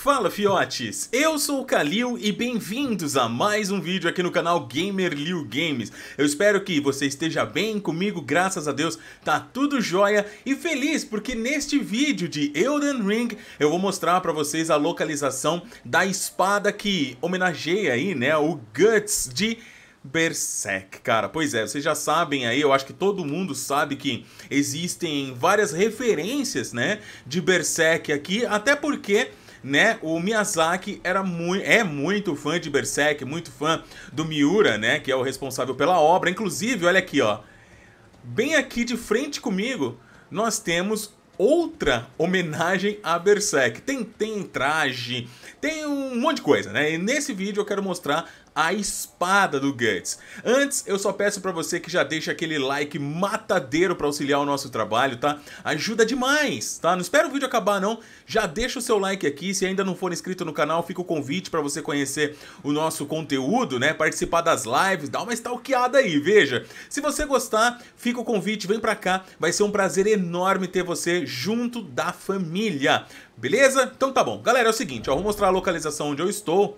Fala fiotes, eu sou o Kalil e bem-vindos a mais um vídeo aqui no canal Gamer Liu Games. Eu espero que você esteja bem comigo, graças a Deus, tá tudo jóia e feliz porque neste vídeo de Elden Ring eu vou mostrar pra vocês a localização da espada que homenageia aí, né, o Guts de... Berserk, cara. Pois é, vocês já sabem aí, eu acho que todo mundo sabe que existem várias referências, né, de Berserk aqui, até porque né? O Miyazaki era muito, é muito fã de Berserk, muito fã do Miura, né? Que é o responsável pela obra. Inclusive, olha aqui, ó. Bem aqui de frente comigo, nós temos outra homenagem a Berserk. Tem, tem traje, tem um monte de coisa, né? E nesse vídeo eu quero mostrar a espada do Guts. Antes, eu só peço para você que já deixa aquele like matadeiro para auxiliar o nosso trabalho, tá? Ajuda demais, tá? Não espera o vídeo acabar não, já deixa o seu like aqui, se ainda não for inscrito no canal, fica o convite para você conhecer o nosso conteúdo, né? Participar das lives, dá uma stalkeada aí, veja. Se você gostar, fica o convite, vem para cá, vai ser um prazer enorme ter você junto da família. Beleza? Então tá bom. Galera, é o seguinte, ó, vou mostrar a localização onde eu estou.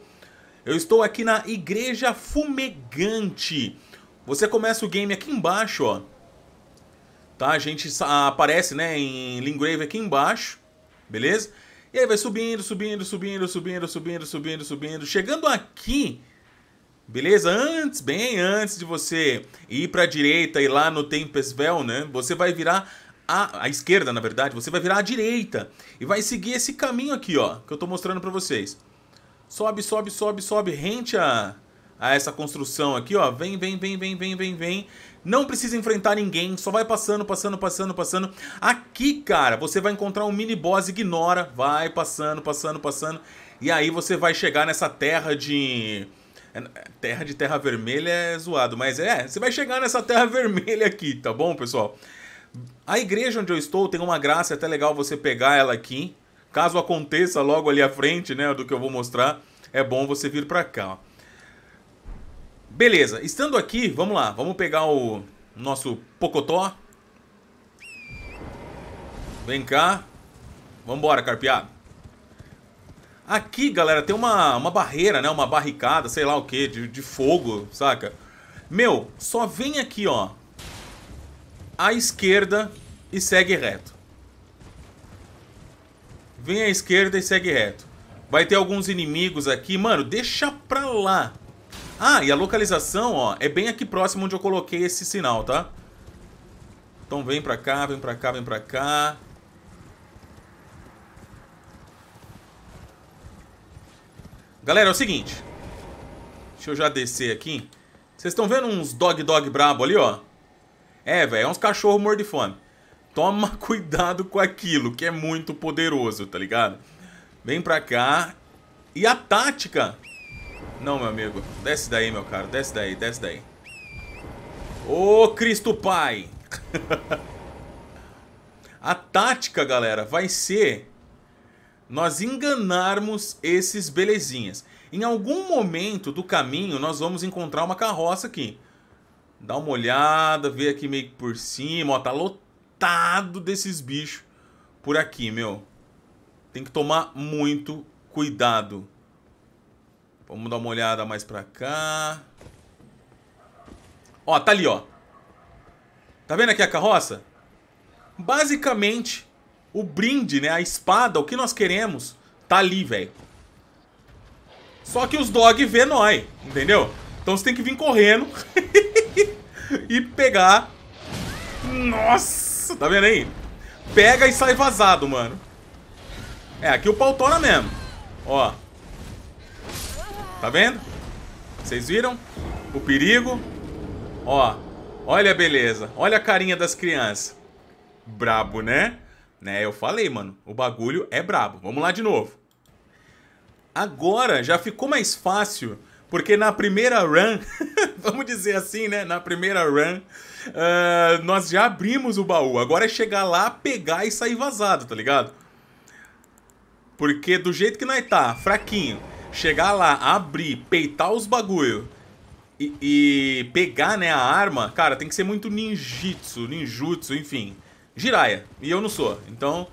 Eu estou aqui na Igreja Fumegante. Você começa o game aqui embaixo, ó. Tá? A gente aparece, né, em Lingrave aqui embaixo. Beleza? E aí vai subindo, subindo, subindo, subindo, subindo, subindo, subindo. Chegando aqui, beleza? Antes, bem antes de você ir para a direita e lá no Tempesvel, né? Você vai virar a esquerda, na verdade. Você vai virar a direita e vai seguir esse caminho aqui, ó, que eu estou mostrando para vocês. Sobe, sobe, sobe, sobe. Rente a, a essa construção aqui, ó. Vem, vem, vem, vem, vem, vem, vem. Não precisa enfrentar ninguém, só vai passando, passando, passando, passando. Aqui, cara, você vai encontrar um mini boss, ignora, vai passando, passando, passando. E aí você vai chegar nessa terra de é, terra de terra vermelha é zoado, mas é, você vai chegar nessa terra vermelha aqui, tá bom, pessoal? A igreja onde eu estou tem uma graça, é até legal você pegar ela aqui. Caso aconteça logo ali à frente, né, do que eu vou mostrar, é bom você vir para cá. Ó. Beleza, estando aqui, vamos lá, vamos pegar o nosso Pocotó. Vem cá. Vambora, carpeado. Aqui, galera, tem uma, uma barreira, né? Uma barricada, sei lá o que, de, de fogo, saca? Meu, só vem aqui, ó. À esquerda e segue reto. Vem à esquerda e segue reto. Vai ter alguns inimigos aqui. Mano, deixa pra lá. Ah, e a localização, ó, é bem aqui próximo onde eu coloquei esse sinal, tá? Então vem pra cá, vem pra cá, vem pra cá. Galera, é o seguinte. Deixa eu já descer aqui. Vocês estão vendo uns dog dog brabo ali, ó? É, velho, é uns cachorro morto de fome. Toma cuidado com aquilo, que é muito poderoso, tá ligado? Vem pra cá. E a tática? Não, meu amigo. Desce daí, meu caro. Desce daí, desce daí. Ô, Cristo Pai! a tática, galera, vai ser nós enganarmos esses belezinhas. Em algum momento do caminho, nós vamos encontrar uma carroça aqui. Dá uma olhada, vê aqui meio que por cima, ó, tá lotado lotado desses bichos por aqui, meu. Tem que tomar muito cuidado. Vamos dar uma olhada mais pra cá. Ó, tá ali, ó. Tá vendo aqui a carroça? Basicamente, o brinde, né? A espada, o que nós queremos, tá ali, velho. Só que os dog vê nós, entendeu? Então você tem que vir correndo e pegar. Nossa! Isso, tá vendo aí? Pega e sai vazado, mano. É, aqui o pau tora mesmo. Ó. Tá vendo? Vocês viram? O perigo. Ó. Olha a beleza. Olha a carinha das crianças. Brabo, né? Né, eu falei, mano. O bagulho é brabo. Vamos lá de novo. Agora já ficou mais fácil porque na primeira run, vamos dizer assim, né? Na primeira run, uh, nós já abrimos o baú. Agora é chegar lá, pegar e sair vazado, tá ligado? Porque do jeito que nós tá, fraquinho, chegar lá, abrir, peitar os bagulho e, e pegar, né, a arma, cara, tem que ser muito ninjitsu, ninjutsu, enfim. Jiraya. E eu não sou. Então,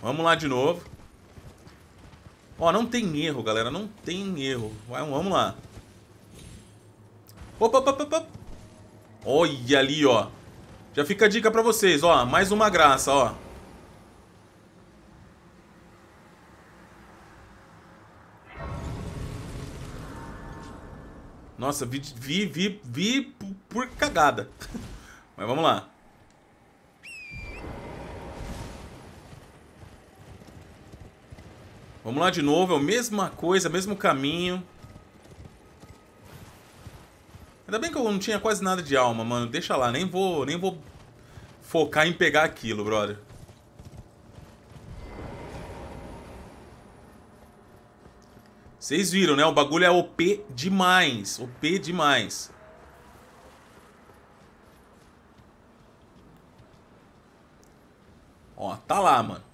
vamos lá de novo. Ó, não tem erro, galera. Não tem erro. Vai, vamos lá. Opa, opa, opa, opa. Olha ali, ó. Já fica a dica pra vocês, ó. Mais uma graça, ó. Nossa, vi, vi, vi, vi por cagada. Mas vamos lá. Vamos lá de novo, é a mesma coisa, mesmo caminho. Ainda bem que eu não tinha quase nada de alma, mano. Deixa lá, nem vou, nem vou focar em pegar aquilo, brother. Vocês viram, né? O bagulho é OP demais. OP demais. Ó, tá lá, mano.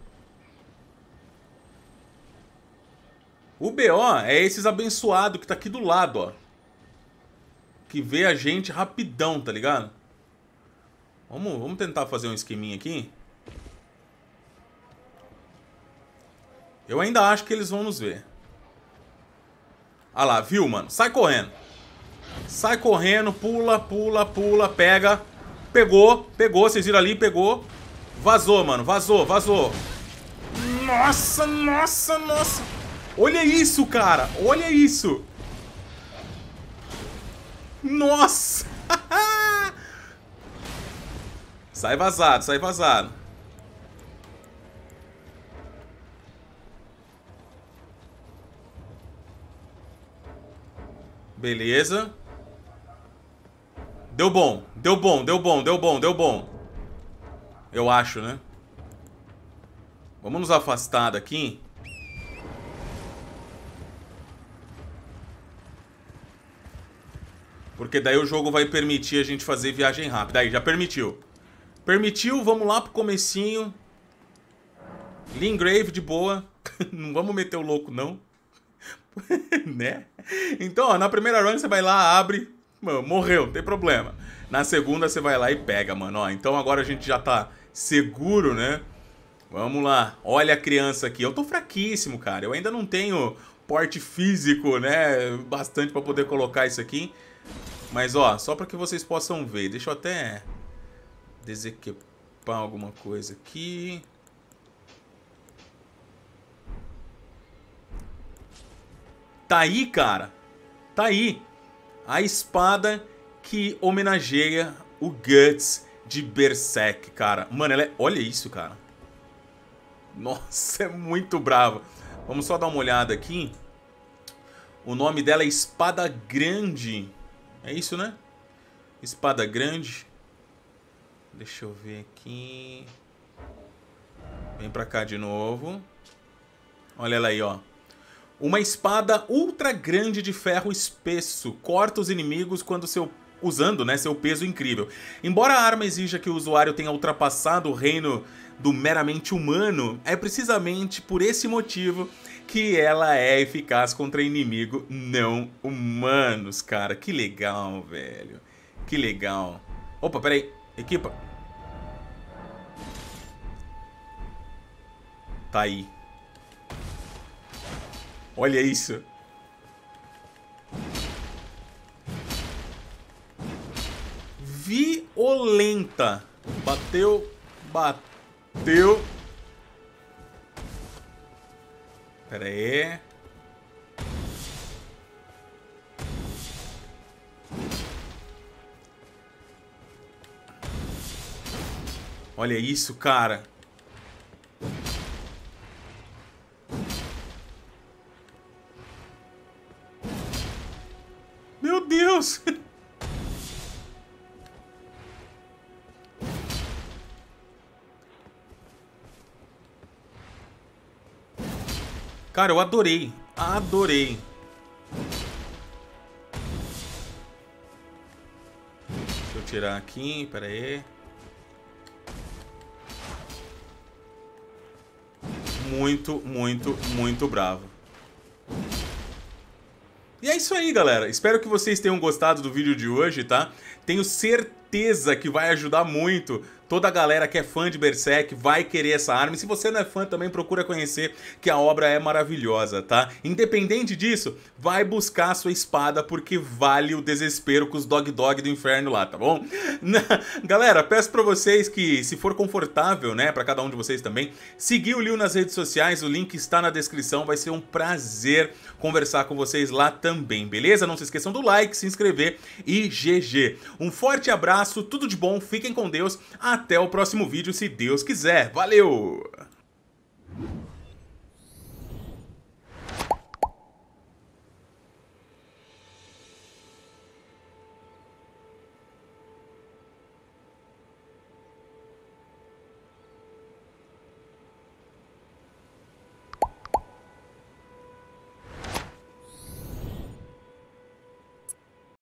O BO é esses abençoado que tá aqui do lado, ó que vê a gente rapidão, tá ligado? Vamos, vamos tentar fazer um esqueminha aqui. Eu ainda acho que eles vão nos ver. Ah lá, viu, mano? Sai correndo. Sai correndo, pula, pula, pula, pega. Pegou, pegou, vocês viram ali, pegou. Vazou, mano, vazou, vazou. Nossa, nossa, nossa. Olha isso, cara, olha isso. Nossa! sai vazado, sai vazado. Beleza. Deu bom, deu bom, deu bom, deu bom, deu bom. Eu acho, né? Vamos nos afastar daqui. Porque daí o jogo vai permitir a gente fazer viagem rápida. Aí, já permitiu. Permitiu, vamos lá pro comecinho. grave de boa. não vamos meter o louco, não. né? Então, ó, na primeira run você vai lá, abre. Mano, morreu, não tem problema. Na segunda você vai lá e pega, mano. Ó, então agora a gente já tá seguro, né? Vamos lá. Olha a criança aqui. Eu tô fraquíssimo, cara. Eu ainda não tenho porte físico, né? Bastante pra poder colocar isso aqui. Mas, ó, só para que vocês possam ver. Deixa eu até desequipar alguma coisa aqui. Tá aí, cara. Tá aí. A espada que homenageia o Guts de Berserk, cara. Mano, ela é... olha isso, cara. Nossa, é muito brava. Vamos só dar uma olhada aqui. O nome dela é Espada Grande. É isso, né? Espada grande. Deixa eu ver aqui. Vem pra cá de novo. Olha ela aí, ó. Uma espada ultra grande de ferro espesso. Corta os inimigos quando seu usando né, seu peso incrível. Embora a arma exija que o usuário tenha ultrapassado o reino do meramente humano, é precisamente por esse motivo que ela é eficaz contra inimigo não humanos, cara. Que legal, velho. Que legal. Opa, peraí. Equipa. Tá aí. Olha isso. Violenta. Bateu. Bateu. Pera aí. Olha isso, cara. Cara, eu adorei. Adorei. Deixa eu tirar aqui, pera aí. Muito, muito, muito bravo. E é isso aí, galera. Espero que vocês tenham gostado do vídeo de hoje, tá? Tenho certeza que vai ajudar muito Toda a galera que é fã de Berserk vai querer essa arma. E se você não é fã também, procura conhecer que a obra é maravilhosa, tá? Independente disso, vai buscar a sua espada porque vale o desespero com os Dog Dog do inferno lá, tá bom? galera, peço para vocês que se for confortável, né, para cada um de vocês também, seguir o Liu nas redes sociais, o link está na descrição, vai ser um prazer conversar com vocês lá também, beleza? Não se esqueçam do like, se inscrever e GG. Um forte abraço, tudo de bom, fiquem com Deus. Até até o próximo vídeo, se Deus quiser. Valeu!